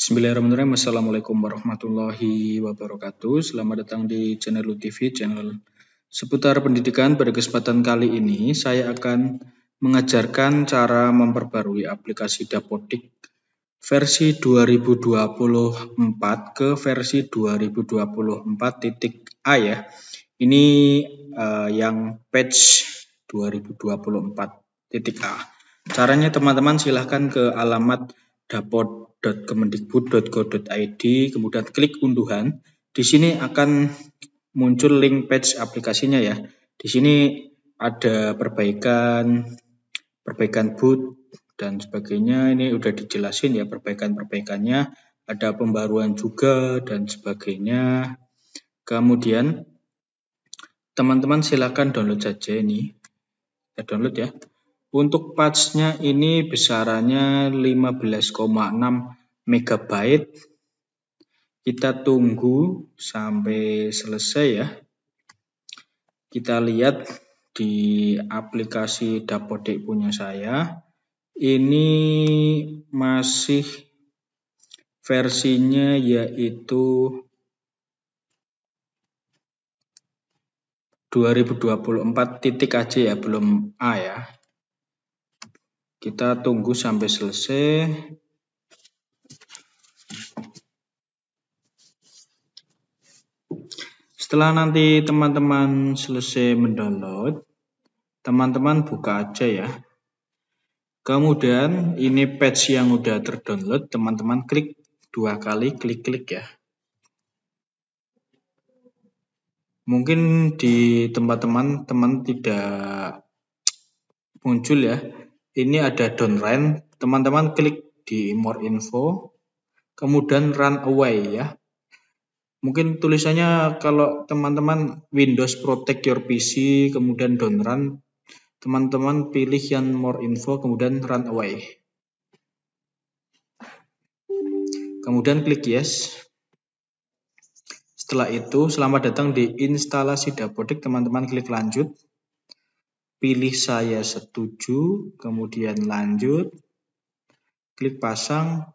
Bismillahirrahmanirrahim. Assalamualaikum warahmatullahi wabarakatuh. Selamat datang di channel TV, channel seputar pendidikan. Pada kesempatan kali ini, saya akan mengajarkan cara memperbarui aplikasi Dapodik versi 2024 ke versi 2024 titik A ya. Ini uh, yang patch A. Caranya teman-teman silahkan ke alamat dapot.kemendikbud.go.id, kemudian klik unduhan. Di sini akan muncul link page aplikasinya ya. Di sini ada perbaikan, perbaikan boot, dan sebagainya. Ini udah dijelasin ya perbaikan-perbaikannya. Ada pembaruan juga dan sebagainya. Kemudian teman-teman silakan download saja ini. Kita ya, download ya. Untuk patchnya ini besarannya 15,6 megabyte. Kita tunggu sampai selesai ya. Kita lihat di aplikasi Dapodik punya saya. Ini masih versinya yaitu 2024 titik aja ya, belum A ya. Kita tunggu sampai selesai. Setelah nanti teman-teman selesai mendownload, teman-teman buka aja ya. Kemudian ini patch yang udah terdownload, teman-teman klik dua kali klik-klik ya. Mungkin di tempat teman-teman tidak muncul ya ini ada downline, teman-teman klik di more info, kemudian run away ya. Mungkin tulisannya kalau teman-teman Windows protect your PC, kemudian downrun, teman-teman pilih yang more info, kemudian run away. Kemudian klik yes. Setelah itu, selamat datang di instalasi Dapodik. Teman-teman klik lanjut pilih saya setuju, kemudian lanjut, klik pasang,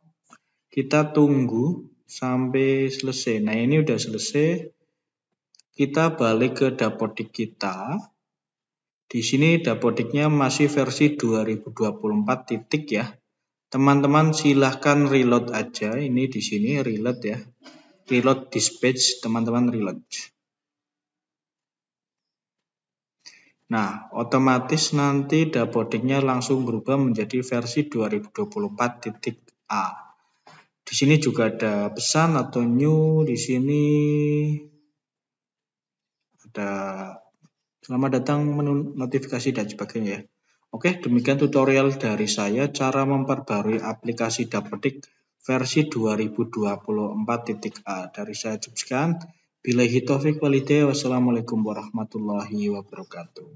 kita tunggu sampai selesai. Nah ini sudah selesai, kita balik ke dapodik kita. Di sini dapodiknya masih versi 2024 titik ya. Teman-teman silahkan reload aja, ini di sini reload ya. Reload dispatch, teman-teman reload. Nah, otomatis nanti dapodiknya langsung berubah menjadi versi 2024.a. Di sini juga ada pesan atau new, di sini ada selamat datang menu notifikasi dan sebagainya ya. Oke, demikian tutorial dari saya cara memperbarui aplikasi dapodik versi 2024.a dari saya sekian. Bila taufik walhidayah. Wassalamualaikum warahmatullahi wabarakatuh.